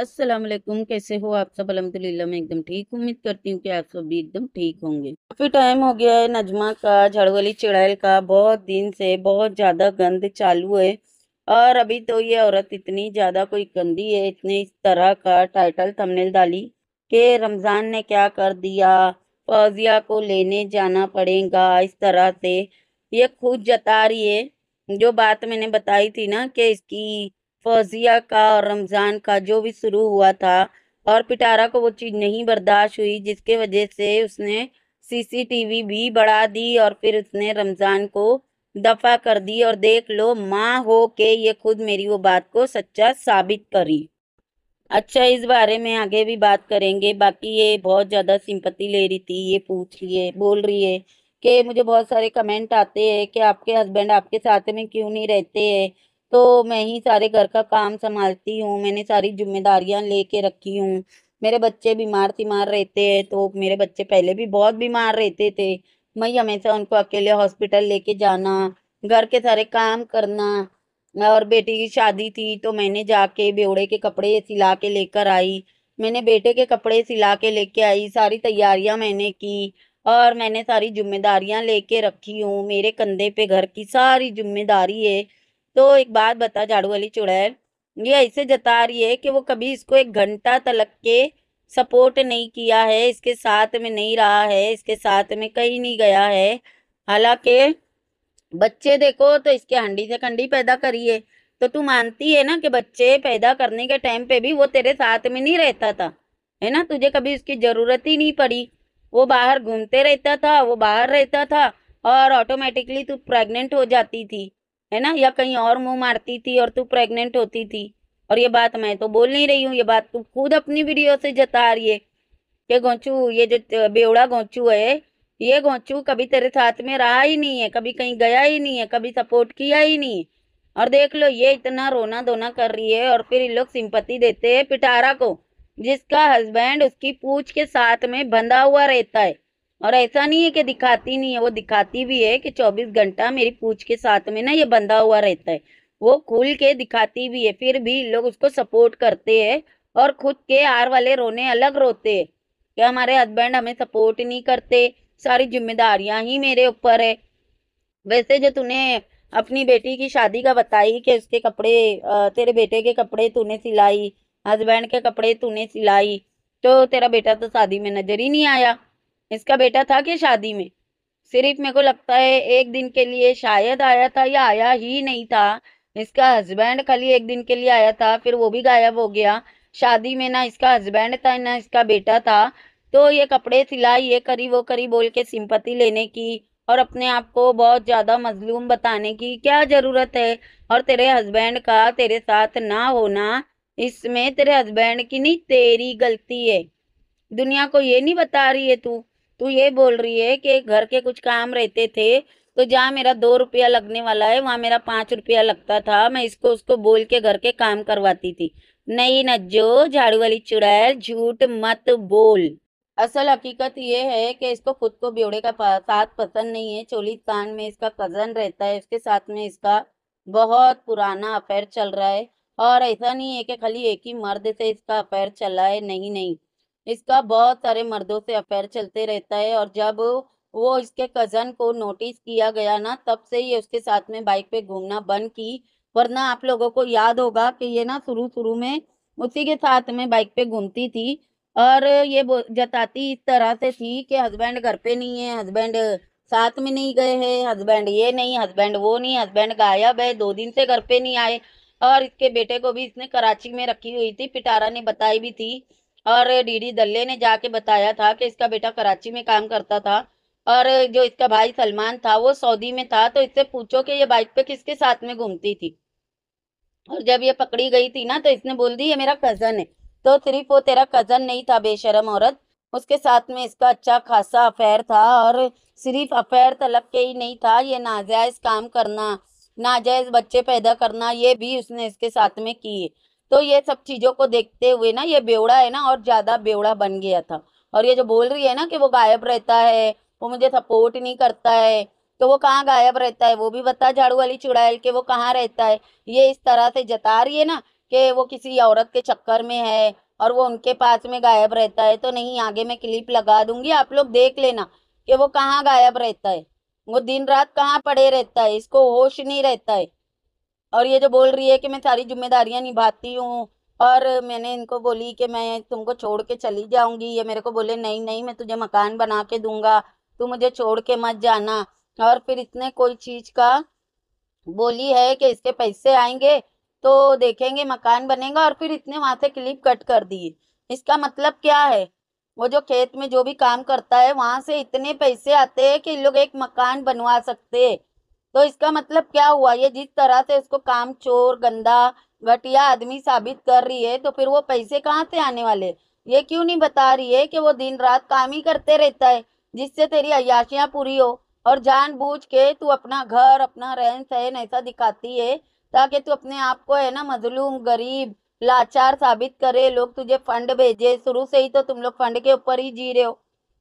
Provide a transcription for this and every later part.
अस्सलाम वालेकुम कैसे हो आप सब अलहमदिल्ला मैं एकदम ठीक उम्मीद करती हूँ कि आप सब भी एकदम ठीक होंगे काफ़ी टाइम हो गया है नजमा का झड़वली चिड़ैल का बहुत दिन से बहुत ज़्यादा गंद चालू है और अभी तो ये औरत इतनी ज़्यादा कोई गंदी है इतने इस तरह का टाइटल थंबनेल डाली कि रमज़ान ने क्या कर दिया फौजिया को लेने जाना पड़ेगा इस तरह से ये खुद जता रही है जो बात मैंने बताई थी ना कि इसकी फौजिया का और रमज़ान का जो भी शुरू हुआ था और पिटारा को वो चीज़ नहीं बर्दाश्त हुई जिसके वजह से उसने सीसीटीवी भी बढ़ा दी और फिर उसने रमज़ान को दफ़ा कर दी और देख लो माँ हो के ये खुद मेरी वो बात को सच्चा साबित करी अच्छा इस बारे में आगे भी बात करेंगे बाकी ये बहुत ज़्यादा सिंपत्ति ले रही थी ये पूछ रही है बोल रही है कि मुझे बहुत सारे कमेंट आते हैं कि आपके हस्बैंड आपके साथ में क्यों नहीं रहते हैं तो मैं ही सारे घर का काम संभालती हूँ मैंने सारी जिम्मेदारियाँ ले कर रखी हूँ मेरे बच्चे बीमार तीमार रहते हैं तो मेरे बच्चे पहले भी बहुत बीमार रहते थे मैं हमेशा उनको अकेले हॉस्पिटल लेके जाना घर के सारे काम करना और बेटी की शादी थी तो मैंने जाके बेवड़े के कपड़े सिला के लेकर आई मैंने बेटे के कपड़े सिला के लेके आई सारी तैयारियां मैंने की और मैंने सारी जिम्मेदारियां लेके रखी हूँ मेरे कंधे पे घर की सारी जिम्मेदारी है तो एक बात बता झाड़ू वाली चुड़ैल ये ऐसे जता रही है कि वो कभी इसको एक घंटा तलक के सपोर्ट नहीं किया है इसके साथ में नहीं रहा है इसके साथ में कहीं नहीं गया है हालांकि बच्चे देखो तो इसके हंडी से कंडी पैदा करी है तो तू मानती है ना कि बच्चे पैदा करने के टाइम पे भी वो तेरे साथ में नहीं रहता था है ना तुझे कभी उसकी ज़रूरत ही नहीं पड़ी वो बाहर घूमते रहता था वो बाहर रहता था और ऑटोमेटिकली तू प्रेग्नेंट हो जाती थी है ना या कहीं और मुंह मारती थी और तू प्रेग्नेंट होती थी और ये बात मैं तो बोल नहीं रही हूँ ये बात तू खुद अपनी वीडियो से जता रही है कि गोंचू ये जो बेवड़ा गोंचू है ये गोंचू कभी तेरे साथ में रहा ही नहीं है कभी कहीं गया ही नहीं है कभी सपोर्ट किया ही नहीं है और देख लो ये इतना रोना धोना कर रही है और फिर इन लोग सिंपत्ति देते है पिटारा को जिसका हस्बैंड उसकी पूछ के साथ में बंधा हुआ रहता है और ऐसा नहीं है कि दिखाती नहीं है वो दिखाती भी है कि 24 घंटा मेरी पूछ के साथ में ना ये बंधा हुआ रहता है वो खुल के दिखाती भी है फिर भी लोग उसको सपोर्ट करते हैं और खुद के आर वाले रोने अलग रोते है कि हमारे हस्बैंड हमें सपोर्ट नहीं करते सारी जिम्मेदारियां ही मेरे ऊपर है वैसे जो तूने अपनी बेटी की शादी का बताई कि उसके कपड़े तेरे बेटे के कपड़े तूने सिलाई हस्बैंड के कपड़े तूने सिलाई तो तेरा बेटा तो शादी में नजर ही नहीं आया इसका बेटा था कि शादी में सिर्फ मेरे को लगता है एक दिन के लिए शायद आया था या आया ही नहीं था इसका हस्बैंड खाली एक दिन के लिए आया था फिर वो भी गायब हो गया शादी में ना इसका हस्बैंड था ना इसका बेटा था तो ये कपड़े सिलाई ये करी वो करी बोल के सिंपत्ति लेने की और अपने आप को बहुत ज़्यादा मजलूम बताने की क्या ज़रूरत है और तेरे हस्बैंड का तेरे साथ ना होना इसमें तेरे हस्बैंड की नहीं तेरी गलती है दुनिया को ये नहीं बता रही है तू तू ये बोल रही है कि घर के कुछ काम रहते थे तो जहाँ मेरा दो रुपया लगने वाला है वहाँ मेरा पाँच रुपया लगता था मैं इसको उसको बोल के घर के काम करवाती थी नहीं नज्जो झाड़ू वाली चुड़ैल झूठ मत बोल असल हकीकत ये है कि इसको खुद को ब्योड़े का साथ पसंद नहीं है चोली कान में इसका कज़न रहता है उसके साथ में इसका बहुत पुराना अफेयर चल रहा है और ऐसा नहीं है कि खाली एक ही मर्द से इसका अफेयर चला है नहीं नहीं इसका बहुत सारे मर्दों से अफेयर चलते रहता है और जब वो इसके कज़न को नोटिस किया गया ना तब से ये उसके साथ में बाइक पे घूमना बंद की वरना आप लोगों को याद होगा कि ये ना शुरू शुरू में उसी के साथ में बाइक पे घूमती थी और ये जताती इस तरह से थी कि हस्बैंड घर पे नहीं है हस्बैंड साथ में नहीं गए हैं हस्बैंड ये नहीं हस्बैंड वो नहीं हस्बैंड गायब है दो दिन से घर पे नहीं आए और इसके बेटे को भी इसने कराची में रखी हुई थी पिटारा ने बताई भी थी और डीडी दल्ले ने जाके बताया था कि इसका बेटा कराची में काम करता था और जो इसका भाई सलमान था वो सऊदी में था तो इससे पूछो कि ये बाइक पे किसके साथ में घूमती थी और जब ये पकड़ी गई थी ना तो इसने बोल दी ये मेरा कजन है तो सिर्फ वो तेरा कजन नहीं था बेशरम औरत उसके साथ में इसका अच्छा खासा अफेयर था और सिर्फ अफेयर तलब के ही नहीं था ये नाजायज काम करना नाजायज बच्चे पैदा करना ये भी उसने इसके साथ में किए तो ये सब चीज़ों को देखते हुए ना ये बेवड़ा है ना और ज़्यादा बेवड़ा बन गया था और ये जो बोल रही है ना कि वो गायब रहता है वो मुझे सपोर्ट नहीं करता है तो वो कहाँ गायब रहता है वो भी बता झाड़ू वाली चुड़ैल के वो कहाँ रहता है ये इस तरह से जता रही है ना कि वो किसी औरत के चक्कर में है और वो उनके पास में गायब रहता है तो नहीं आगे मैं क्लिप लगा दूंगी आप लोग देख लेना कि वो कहाँ गायब रहता है वो दिन रात कहाँ पड़े रहता है इसको होश नहीं रहता है और ये जो बोल रही है कि मैं सारी जिम्मेदारियां निभाती हूँ और मैंने इनको बोली कि मैं तुमको छोड़ के चली जाऊंगी ये मेरे को बोले नहीं नहीं मैं तुझे मकान बना के दूंगा तू मुझे छोड़ के मत जाना और फिर इसने कोई चीज़ का बोली है कि इसके पैसे आएंगे तो देखेंगे मकान बनेगा और फिर इसने वहां से क्लिप कट कर दिए इसका मतलब क्या है वो जो खेत में जो भी काम करता है वहां से इतने पैसे आते हैं कि लोग एक मकान बनवा सकते हैं तो इसका मतलब क्या हुआ ये जिस तरह से उसको काम चोर गंदा घटिया आदमी साबित कर रही है तो फिर वो पैसे कहाँ से आने वाले ये क्यों नहीं बता रही है कि वो दिन रात काम ही करते रहता है जिससे तेरी अयाशियाँ पूरी हो और जानबूझ के तू अपना घर अपना रहन सहन ऐसा दिखाती है ताकि तू अपने आप को है ना मजलूम गरीब लाचार साबित करे लोग तुझे फंड भेजे शुरू से ही तो तुम लोग फंड के ऊपर ही जी रहे हो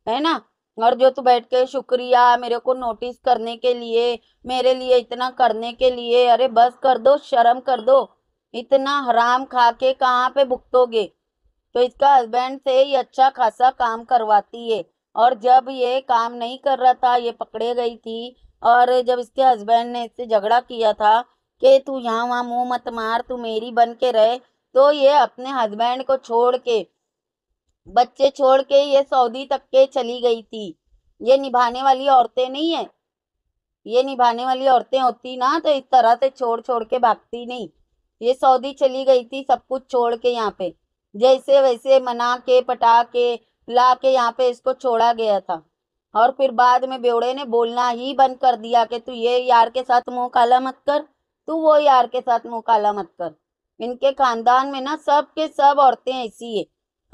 है ना और जो तू बैठ के शुक्रिया मेरे को नोटिस करने के लिए मेरे लिए इतना करने के लिए अरे बस कर दो शर्म कर दो इतना हराम खा के कहाँ पे भुगतोगे तो इसका हस्बैंड से ये अच्छा खासा काम करवाती है और जब ये काम नहीं कर रहा था ये पकड़े गई थी और जब इसके हस्बैंड ने इससे झगड़ा किया था कि तू यहाँ वहाँ मुंह मत मार तू मेरी बन के रहे तो ये अपने हस्बैंड को छोड़ के बच्चे छोड़ के ये सऊदी तक के चली गई थी ये निभाने वाली औरतें नहीं है ये निभाने वाली औरतें होती ना तो इस तरह से छोड़ छोड़ के भागती नहीं ये सऊदी चली गई थी सब कुछ छोड़ के यहाँ पे जैसे वैसे मना के पटा के ला के यहाँ पे इसको छोड़ा गया था और फिर बाद में बेवड़े ने बोलना ही बंद कर दिया कि तू ये यार के साथ मुंह काला मत कर तू वो यार के साथ मुंह काला मत कर इनके खानदान में ना सब के सब औरतें ऐसी है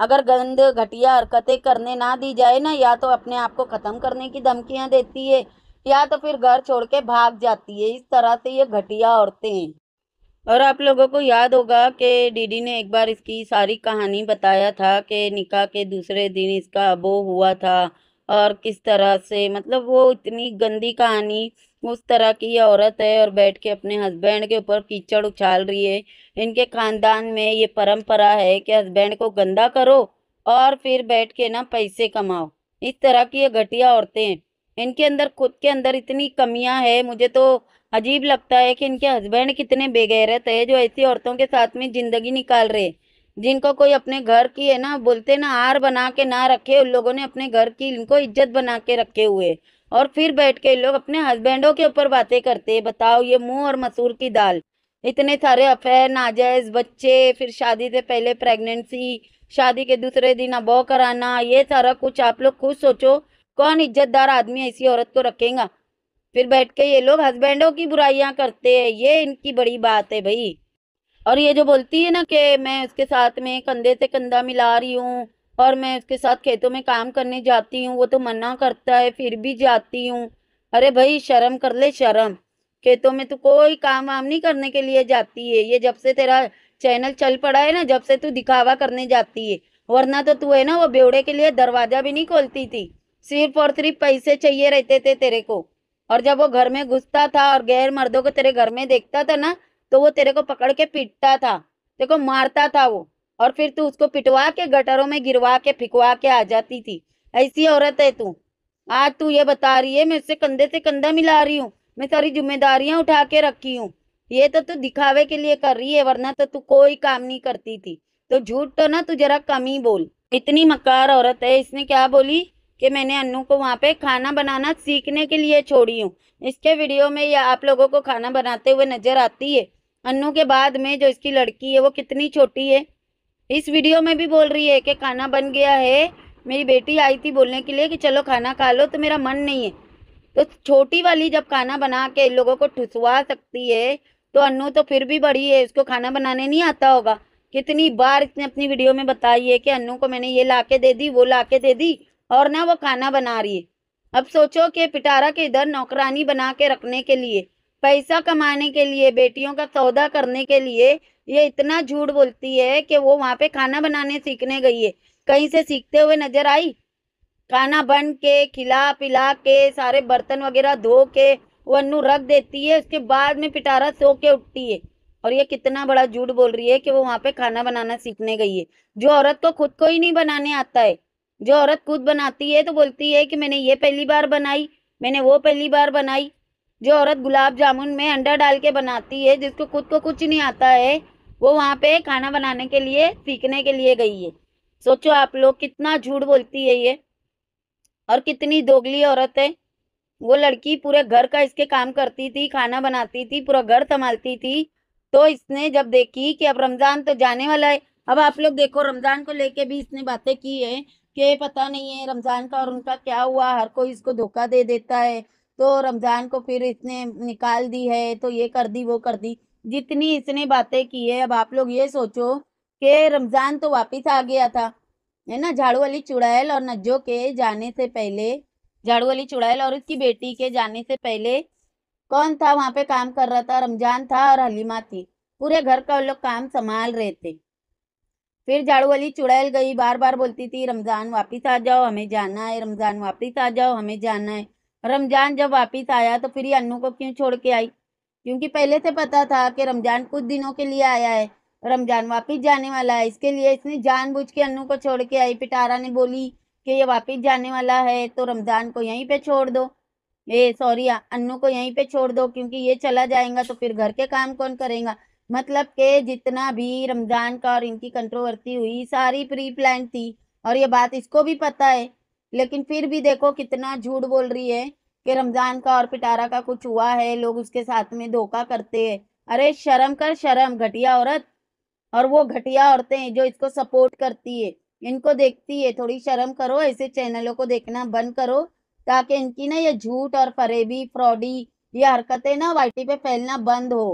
अगर गंद घटिया हरकतें करने ना दी जाए ना या तो अपने आप को ख़त्म करने की धमकियाँ देती है या तो फिर घर छोड़ के भाग जाती है इस तरह से ये घटिया औरतें हैं और आप लोगों को याद होगा कि डीडी ने एक बार इसकी सारी कहानी बताया था कि निका के दूसरे दिन इसका अबो हुआ था और किस तरह से मतलब वो इतनी गंदी कहानी उस तरह की ये औरत है और बैठ के अपने हस्बैंड के ऊपर कीचड़ उछाल रही है इनके खानदान में ये परंपरा है कि हस्बैंड को गंदा करो और फिर बैठ के ना पैसे कमाओ इस तरह की ये घटिया औरतें हैं इनके अंदर खुद के अंदर इतनी कमियां है मुझे तो अजीब लगता है कि इनके हस्बैंड कितने बेगैरत है जो ऐसी औरतों के साथ में ज़िंदगी निकाल रहे हैं जिनको कोई अपने घर की है ना बोलते ना हार बना के ना रखे उन लोगों ने अपने घर की इनको इज्जत बना के रखे हुए और फिर बैठ के लोग अपने हस्बैंडों के ऊपर बातें करते बताओ ये मुंह और मसूर की दाल इतने सारे अफेयर नाजायज़ बच्चे फिर शादी से पहले प्रेगनेंसी शादी के दूसरे दिन अब कराना ये सारा कुछ आप लोग खुद सोचो कौन इज्जतदार आदमी ऐसी औरत को रखेगा फिर बैठ के ये लोग हस्बैंडों की बुराइयां करते हैं ये इनकी बड़ी बात है भाई और ये जो बोलती है ना कि मैं उसके साथ में कंधे से कंधा मिला रही हूँ और मैं उसके साथ खेतों में काम करने जाती हूँ वो तो मना करता है फिर भी जाती हूँ अरे भाई शर्म कर ले शर्म खेतों में तो कोई काम वाम नहीं करने के लिए जाती है ये जब से तेरा चैनल चल पड़ा है ना जब से तू दिखावा करने जाती है वरना तो तू है ना वो बेवड़े के लिए दरवाजा भी नहीं खोलती थी सिर्फ और सिर्फ पैसे चाहिए रहते थे तेरे को और जब वो घर में घुसता था और गैर मर्दों को तेरे घर में देखता था ना तो वो तेरे को पकड़ के पिटता था तेरे को मारता था वो और फिर तू उसको पिटवा के गटरों में गिरवा के फिकवा के आ जाती थी ऐसी औरत है तू आज तू ये बता रही है मैं उससे कंधे से कंधा मिला रही हूँ मैं सारी जिम्मेदारियां उठा के रखी हूँ ये तो तू दिखावे के लिए कर रही है वरना तो तू कोई काम नहीं करती थी तो झूठ तो ना तू जरा कम ही बोल इतनी मकार औरत है इसने क्या बोली कि मैंने अन्नू को वहाँ पे खाना बनाना सीखने के लिए छोड़ी हूँ इसके वीडियो में या आप लोगों को खाना बनाते हुए नजर आती है अन्नू के बाद में जो इसकी लड़की है वो कितनी छोटी है इस वीडियो में भी बोल रही है कि खाना बन गया है मेरी बेटी आई थी बोलने के लिए कि चलो खाना खा लो तो मेरा मन नहीं है तो छोटी वाली जब खाना बना के लोगों को ठुसवा सकती है तो अनु तो फिर भी बड़ी है उसको खाना बनाने नहीं आता होगा कितनी बार इसने अपनी वीडियो में बताई है कि अनु को मैंने ये ला के दे दी वो ला के दे दी और ना वो खाना बना रही है अब सोचो कि पिटारा के इधर नौकरानी बना के रखने के लिए पैसा कमाने के लिए बेटियों का सौदा करने के लिए ये इतना झूठ बोलती है कि वो वहाँ पे खाना बनाने सीखने गई है कहीं से सीखते हुए नजर आई खाना बन के खिला पिला के सारे बर्तन वगैरह धो के वो अनु रख देती है उसके बाद में पिटारा सो के उठती है और ये कितना बड़ा झूठ बोल रही है कि वो वहाँ पे खाना बनाना सीखने गई है जो औरत को तो खुद को ही नहीं बनाने आता है जो औरत खुद बनाती है तो बोलती है कि मैंने ये पहली बार बनाई मैंने वो पहली बार बनाई जो औरत गुलाब जामुन में अंडा डाल के बनाती है जिसको खुद को कुछ नहीं आता है वो वहाँ पे खाना बनाने के लिए सीखने के लिए गई है सोचो आप लोग कितना झूठ बोलती है ये और कितनी दोगली औरत है वो लड़की पूरे घर का इसके काम करती थी खाना बनाती थी पूरा घर संभालती थी तो इसने जब देखी कि अब रमज़ान तो जाने वाला है अब आप लोग देखो रमज़ान को लेके भी इसने बातें की है कि पता नहीं है रमज़ान का और उनका क्या हुआ हर कोई इसको धोखा दे देता है तो रमज़ान को फिर इसने निकाल दी है तो ये कर दी वो कर दी जितनी इसने बातें की है अब आप लोग ये सोचो कि रमज़ान तो वापिस आ गया था है ना झाड़ू वाली चुड़ैल और नज्जो के जाने से पहले झाड़ू वाली चुड़ैल और उसकी बेटी के जाने से पहले कौन था वहाँ पे काम कर रहा था रमजान था और हलीमा थी पूरे घर का लोग काम संभाल रहे थे फिर झाड़ू वाली चुड़ैल गई बार बार बोलती थी रमज़ान वापिस आ जाओ हमें जाना है रमज़ान वापिस आ जाओ हमें जाना है रमजान जब वापिस आया तो फिर अन्नू को क्यों छोड़ के आई क्योंकि पहले से पता था कि रमजान कुछ दिनों के लिए आया है रमजान वापिस जाने वाला है इसके लिए इसने जानबूझ के अन्नू को छोड़ के आई पिटारा ने बोली कि ये वापिस जाने वाला है तो रमजान को यहीं पे छोड़ दो ये सॉरी अन्नू को यहीं पे छोड़ दो क्योंकि ये चला जाएगा तो फिर घर के काम कौन करेगा मतलब के जितना भी रमजान का और इनकी कंट्रोवर्सी हुई सारी प्री प्लान थी और ये बात इसको भी पता है लेकिन फिर भी देखो कितना झूठ बोल रही है कि रमज़ान का और पिटारा का कुछ हुआ है लोग उसके साथ में धोखा करते हैं अरे शर्म कर शर्म घटिया औरत और वो घटिया औरतें जो इसको सपोर्ट करती है इनको देखती है थोड़ी शर्म करो ऐसे चैनलों को देखना बंद करो ताकि इनकी ना ये झूठ और फरेबी फ्रॉडी ये हरकतें ना वाइटी पे फैलना बंद हो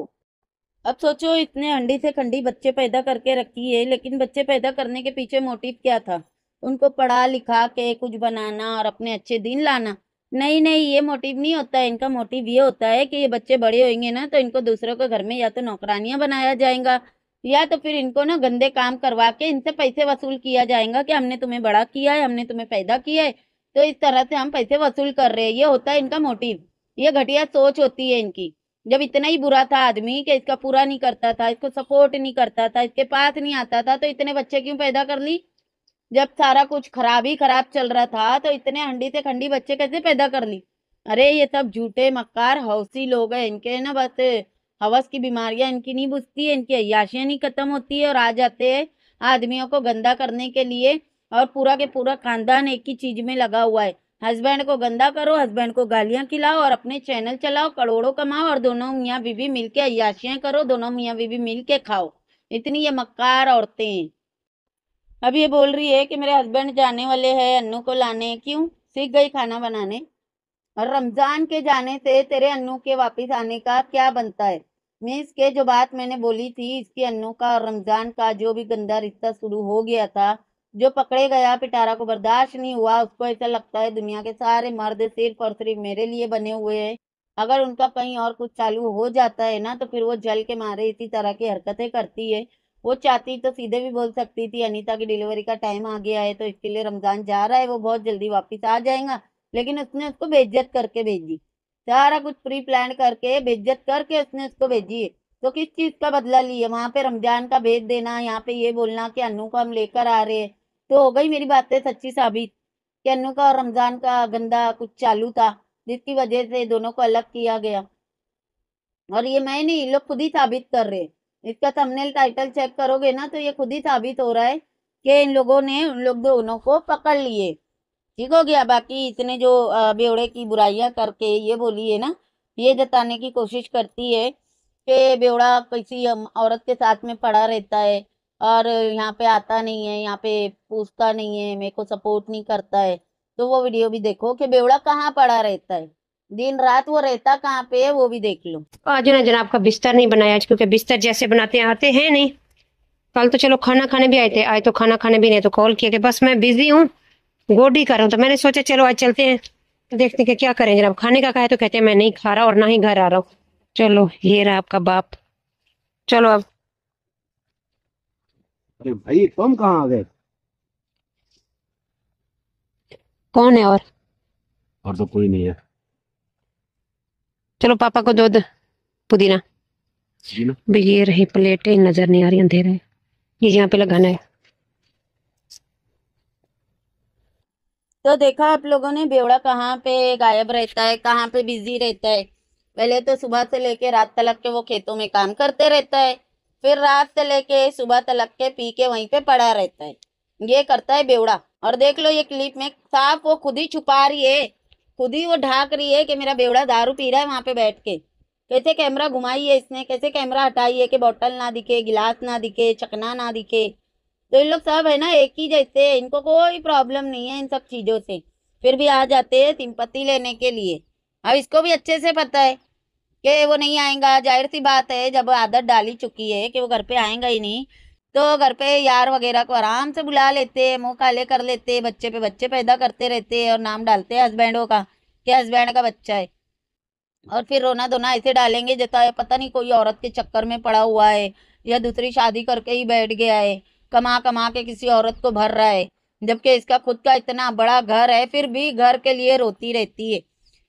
अब सोचो इतने अंडी से खंडी बच्चे पैदा करके रखी है लेकिन बच्चे पैदा करने के पीछे मोटिव क्या था उनको पढ़ा लिखा के कुछ बनाना और अपने अच्छे दिन लाना नहीं नहीं ये मोटिव नहीं होता है इनका मोटिव ये होता है कि ये बच्चे बड़े होंगे ना तो इनको दूसरों के घर में या तो नौकरानियाँ बनाया जाएगा या तो फिर इनको ना गंदे काम करवा के इनसे पैसे वसूल किया जाएगा कि हमने तुम्हें बड़ा किया है हमने तुम्हें पैदा किया है तो इस तरह से हम पैसे वसूल कर रहे हैं ये होता है इनका मोटिव ये घटिया सोच होती है इनकी जब इतना ही बुरा था आदमी कि इसका पूरा नहीं करता था इसको सपोर्ट नहीं करता था इसके पास नहीं आता था तो इतने बच्चे क्यों पैदा कर ली जब सारा कुछ खराब ही खराब चल रहा था तो इतने हंडी से खंडी बच्चे कैसे पैदा कर ली अरे ये सब झूठे मक्कार हौसी लोग हैं इनके ना बस हवस की बीमारियां इनकी नहीं बुझती है इनकी अयाशियाँ नहीं खत्म होती है और आ जाते हैं आदमियों को गंदा करने के लिए और पूरा के पूरा खानदान एक ही चीज में लगा हुआ है हस्बैंड को गंदा करो हस्बैंड को गालियाँ खिलाओ और अपने चैनल चलाओ करोड़ों कमाओ और दोनों मियाँ बीवी मिल के अयाशियाँ करो दोनों मियाँ बीवी मिल के खाओ इतनी ये मक्कार औरतें हैं अब ये बोल रही है कि मेरे हस्बैंड जाने वाले हैं अन्नू को लाने क्यों सीख गई खाना बनाने और रमजान के जाने से तेरे अन्नू के वापस आने का क्या बनता है मीन्स के जो बात मैंने बोली थी इसकी अन्नू का और रमजान का जो भी गंदा रिश्ता शुरू हो गया था जो पकड़े गया पिटारा को बर्दाश्त नहीं हुआ उसको ऐसा लगता है दुनिया के सारे मर्द सिर्फ और सिर्फ मेरे लिए बने हुए हैं अगर उनका कहीं और कुछ चालू हो जाता है ना तो फिर वो जल के मारे इसी तरह की हरकतें करती है वो चाहती तो सीधे भी बोल सकती थी अनीता की डिलीवरी का टाइम आ गया है तो इसके लिए रमजान जा रहा है वो बहुत जल्दी वापस आ जाएगा लेकिन उसने उसको बेज्जत करके भेजी सारा कुछ प्री प्लान करके बेज्जत करके उसने उसको भेजी तो किस चीज का बदला लिया वहां पे रमजान का भेज देना यहाँ पे ये बोलना कि अनु को हम लेकर आ रहे हैं तो हो गई मेरी बातें सच्ची साबित कि अनु का और रमजान का गंदा कुछ चालू था जिसकी वजह से दोनों को अलग किया गया और ये मैं नहीं लोग खुद ही साबित कर रहे हैं इसका थंबनेल टाइटल चेक करोगे ना तो ये खुद ही साबित हो रहा है कि इन लोगों ने उन लोग दोनों को पकड़ लिए ठीक हो गया बाकी इतने जो बेवड़े की बुराइयां करके ये बोली है ना ये जताने की कोशिश करती है कि बेवड़ा किसी औरत के साथ में पड़ा रहता है और यहाँ पे आता नहीं है यहाँ पे पूछता नहीं है मेरे को सपोर्ट नहीं करता है तो वो वीडियो भी देखो कि बेवड़ा कहाँ पड़ा रहता है दिन रात वो रहता कहाँ पे है वो भी देख लो आज ना जना आपका बिस्तर नहीं बनाया आज क्योंकि बिस्तर जैसे बनाते हैं आते हैं नहीं कल तो चलो खाना खाने भी आए थे आए तो खाना खाने भी नहीं तो कॉल किया कि बस मैं बिजी हूँ गोडी कर रहा हूँ तो मैंने सोचा चलो आज चलते हैं तो देखते हैं क्या करें जनाब खाने का कहा तो कहते हैं मैं नहीं खा रहा और ना ही घर आ रहा हूँ चलो ये रहा आपका बाप चलो अब अरे भाई तुम कहाँ आ गए कौन है और और तो कोई नहीं है चलो पापा को दो पुदीना भाई ये रही प्लेटें नजर नहीं आ रही अंधेरे ये यहाँ पे लगाना है तो देखा आप लोगों ने बेवड़ा कहाँ पे गायब रहता है कहाँ पे बिजी रहता है पहले तो सुबह से लेके रात तलक के वो खेतों में काम करते रहता है फिर रात से लेके सुबह तलक के पी के वहीं पे पड़ा रहता है ये करता है बेवड़ा और देख लो ये क्लिप में साफ वो खुद ही छुपा रही है खुद ही वो ढाक रही है कि मेरा बेवड़ा दारू पी रहा है वहाँ पे बैठ के कैसे कैमरा घुमाई है इसने कैसे कैमरा हटाई है कि बॉटल ना दिखे गिलास ना दिखे चकना ना दिखे तो इन लोग सब है ना एक ही जैसे इनको कोई प्रॉब्लम नहीं है इन सब चीज़ों से फिर भी आ जाते हैं सिंपत्ति लेने के लिए अब इसको भी अच्छे से पता है कि वो नहीं आएगा जाहिर सी बात है जब आदत डाली चुकी है कि वो घर पर आएगा ही नहीं तो घर पे यार वगैरह को आराम से बुला लेते हैं मुँह काले कर लेते हैं बच्चे पे बच्चे पैदा करते रहते हैं और नाम डालते हैं हस्बैंडों का कि हस्बैंड का बच्चा है और फिर रोना धोना ऐसे डालेंगे जैसा पता नहीं कोई औरत के चक्कर में पड़ा हुआ है या दूसरी शादी करके ही बैठ गया है कमा कमा के किसी औरत को भर रहा है जबकि इसका खुद का इतना बड़ा घर है फिर भी घर के लिए रोती रहती है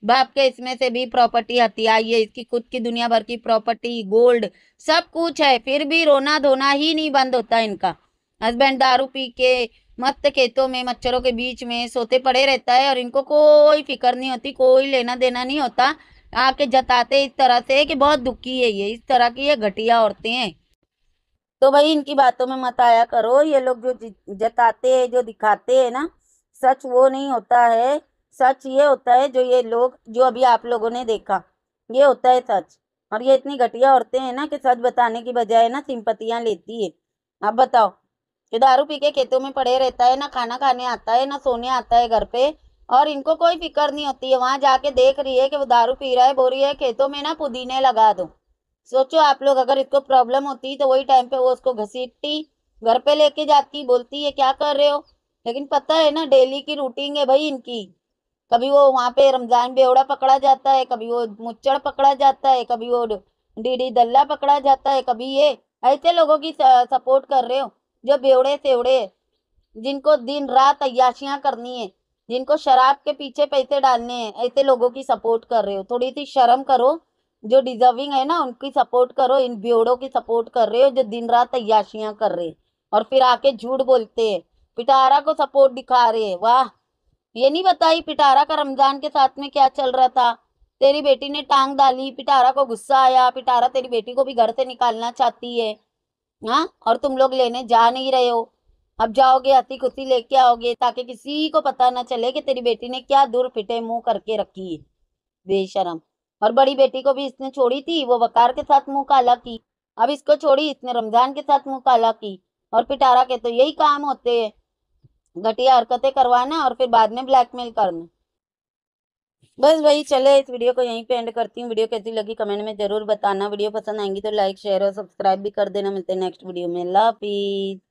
बाप के इसमें से भी प्रॉपर्टी हती आई है इसकी खुद की दुनिया भर की प्रॉपर्टी गोल्ड सब कुछ है फिर भी रोना धोना ही नहीं बंद होता इनका हस्बैंड दारू पी के मत खेतों में मच्छरों के बीच में सोते पड़े रहता है और इनको कोई फिक्र नहीं होती कोई लेना देना नहीं होता आके जताते इस तरह से कि बहुत दुखी है ये इस तरह की ये घटिया औरतें हैं तो भाई इनकी बातों में मत आया करो ये लोग जो जताते हैं जो दिखाते हैं ना सच वो नहीं होता है सच ये होता है जो ये लोग जो अभी आप लोगों ने देखा ये होता है सच और ये इतनी घटिया औरतें हैं ना कि सच बताने की बजाय ना सिंपतियाँ लेती है अब बताओ ये दारू पी के खेतों में पड़े रहता है ना खाना खाने आता है ना सोने आता है घर पे और इनको कोई फिक्र नहीं होती है वहाँ जाके देख रही है कि वो दारू पी रहा है बोरी रही है खेतों में ना पुदीने लगा दो सोचो आप लोग अगर इसको प्रॉब्लम होती तो वही टाइम पे वो उसको घसीटती घर पे लेके जाती बोलती है क्या कर रहे हो लेकिन पता है ना डेली की रूटीन है भाई इनकी कभी वो वहाँ पे रमजान बेवड़ा पकड़ा जाता है कभी वो मुच्छड़ पकड़ा जाता है कभी वो डीडी दल्ला पकड़ा जाता है कभी ये ऐसे लोगों की सपोर्ट कर रहे हो जो बेवड़े सेवड़े जिनको दिन रात अयाशियाँ करनी है जिनको शराब के पीछे पैसे डालने हैं ऐसे लोगों की सपोर्ट कर रहे हो थोड़ी सी शर्म करो जो डिजर्विंग है ना उनकी सपोर्ट करो इन बेवड़ों की सपोर्ट कर रहे हो जो दिन रात अयाशियाँ कर रहे और फिर आके झूठ बोलते हैं पिटारा को सपोर्ट दिखा रहे हैं वाह ये नहीं बताई पिटारा का रमजान के साथ में क्या चल रहा था तेरी बेटी ने टांग डाली पिटारा को गुस्सा आया पिटारा तेरी बेटी को भी घर से निकालना चाहती है हाँ और तुम लोग लेने जा नहीं रहे हो अब जाओगे अति कुत्ती लेके आओगे ताकि किसी को पता ना चले कि तेरी बेटी ने क्या दूर फिटे मुंह करके रखी है बेशरम और बड़ी बेटी को भी इसने छोड़ी थी वो वकार के साथ मुंह काला की अब इसको छोड़ी इसने रमजान के साथ मुंह काला की और पिटारा के तो यही काम होते हैं घटिया हरकतें करवाना और फिर बाद में ब्लैकमेल करना बस वही चले इस वीडियो को यहीं पे एंड करती हूँ वीडियो कैसी लगी कमेंट में जरूर बताना वीडियो पसंद आएंगी तो लाइक शेयर और सब्सक्राइब भी कर देना मिलते हैं नेक्स्ट वीडियो में ला पीस